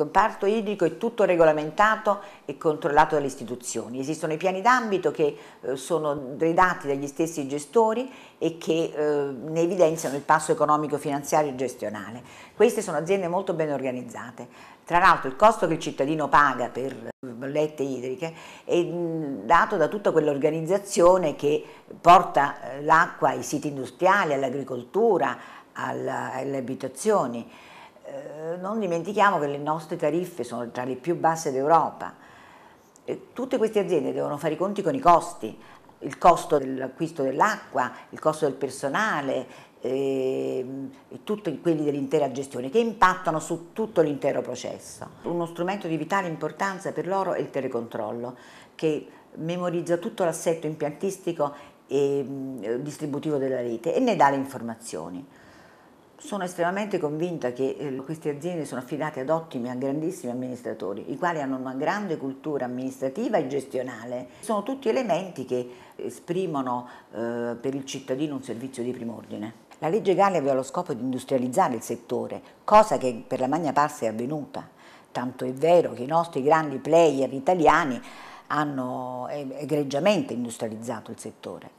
comparto idrico è tutto regolamentato e controllato dalle istituzioni. Esistono i piani d'ambito che eh, sono redatti dagli stessi gestori e che eh, ne evidenziano il passo economico, finanziario e gestionale. Queste sono aziende molto ben organizzate. Tra l'altro il costo che il cittadino paga per bollette eh, idriche è dato da tutta quell'organizzazione che porta l'acqua ai siti industriali, all'agricoltura, alle abitazioni. Eh, non dimentichiamo che le nostre tariffe sono tra le più basse d'Europa. E Tutte queste aziende devono fare i conti con i costi, il costo dell'acquisto dell'acqua, il costo del personale eh, e tutti quelli dell'intera gestione che impattano su tutto l'intero processo. Uno strumento di vitale importanza per loro è il telecontrollo che memorizza tutto l'assetto impiantistico e mm, distributivo della rete e ne dà le informazioni. Sono estremamente convinta che eh, queste aziende sono affidate ad ottimi, a grandissimi amministratori, i quali hanno una grande cultura amministrativa e gestionale. Sono tutti elementi che esprimono eh, per il cittadino un servizio di prim'ordine. La legge Galli aveva lo scopo di industrializzare il settore, cosa che per la magna parsa è avvenuta. Tanto è vero che i nostri grandi player italiani hanno egregiamente industrializzato il settore.